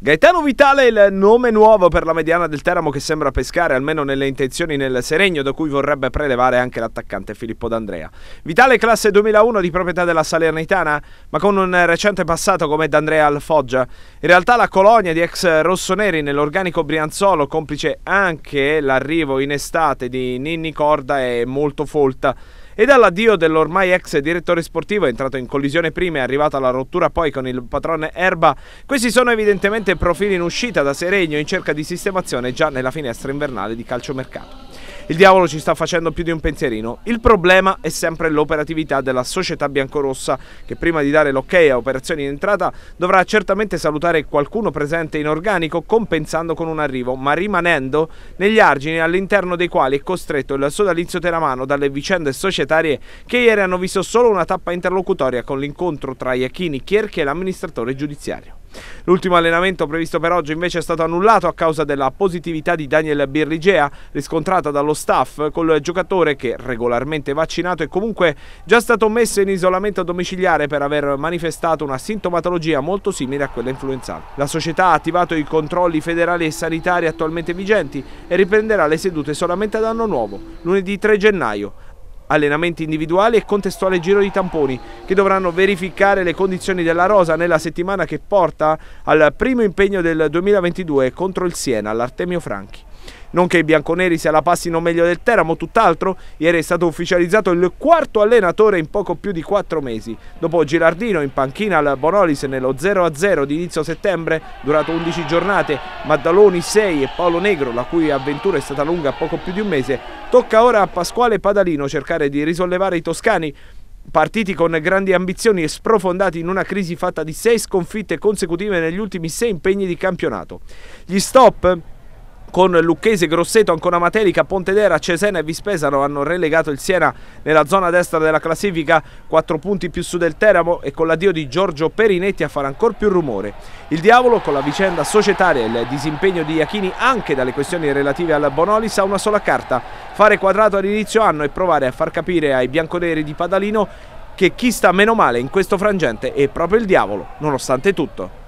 Gaetano Vitale è il nome nuovo per la mediana del Teramo che sembra pescare almeno nelle intenzioni nel Seregno da cui vorrebbe prelevare anche l'attaccante Filippo D'Andrea. Vitale classe 2001 di proprietà della Salernitana ma con un recente passato come D'Andrea al Foggia. In realtà la colonia di ex rossoneri nell'organico Brianzolo complice anche l'arrivo in estate di Ninni Corda è molto folta e dall'addio dell'ormai ex direttore sportivo entrato in collisione prima e arrivata alla rottura poi con il patrone Erba, questi sono evidentemente profili in uscita da Seregno in cerca di sistemazione già nella finestra invernale di calciomercato. Il diavolo ci sta facendo più di un pensierino. Il problema è sempre l'operatività della società biancorossa che prima di dare l'ok a operazioni in entrata dovrà certamente salutare qualcuno presente in organico compensando con un arrivo, ma rimanendo negli argini all'interno dei quali è costretto il sodalizio teramano dalle vicende societarie che ieri hanno visto solo una tappa interlocutoria con l'incontro tra Iachini, Chierchi e l'amministratore giudiziario. L'ultimo allenamento previsto per oggi invece è stato annullato a causa della positività di Daniel Birrigea riscontrata dallo staff col giocatore che regolarmente vaccinato è comunque già stato messo in isolamento domiciliare per aver manifestato una sintomatologia molto simile a quella influenzale. La società ha attivato i controlli federali e sanitari attualmente vigenti e riprenderà le sedute solamente ad anno nuovo, lunedì 3 gennaio allenamenti individuali e contestuale giro di tamponi che dovranno verificare le condizioni della rosa nella settimana che porta al primo impegno del 2022 contro il Siena all'Artemio Franchi. Non che i bianconeri se la passino meglio del Teramo, tutt'altro, ieri è stato ufficializzato il quarto allenatore in poco più di quattro mesi. Dopo Girardino in panchina al Bonolis nello 0-0 di inizio settembre, durato 11 giornate, Maddaloni 6 e Paolo Negro, la cui avventura è stata lunga poco più di un mese, tocca ora a Pasquale Padalino cercare di risollevare i toscani partiti con grandi ambizioni e sprofondati in una crisi fatta di sei sconfitte consecutive negli ultimi sei impegni di campionato. Gli stop con Lucchese, Grosseto, Ancona Materica, Pontedera, Cesena e Vispesano hanno relegato il Siena nella zona destra della classifica, 4 punti più su del Teramo e con l'addio di Giorgio Perinetti a fare ancora più rumore. Il diavolo con la vicenda societaria e il disimpegno di Iachini anche dalle questioni relative al Bonolis ha una sola carta, fare quadrato all'inizio anno e provare a far capire ai bianconeri di Padalino che chi sta meno male in questo frangente è proprio il diavolo, nonostante tutto.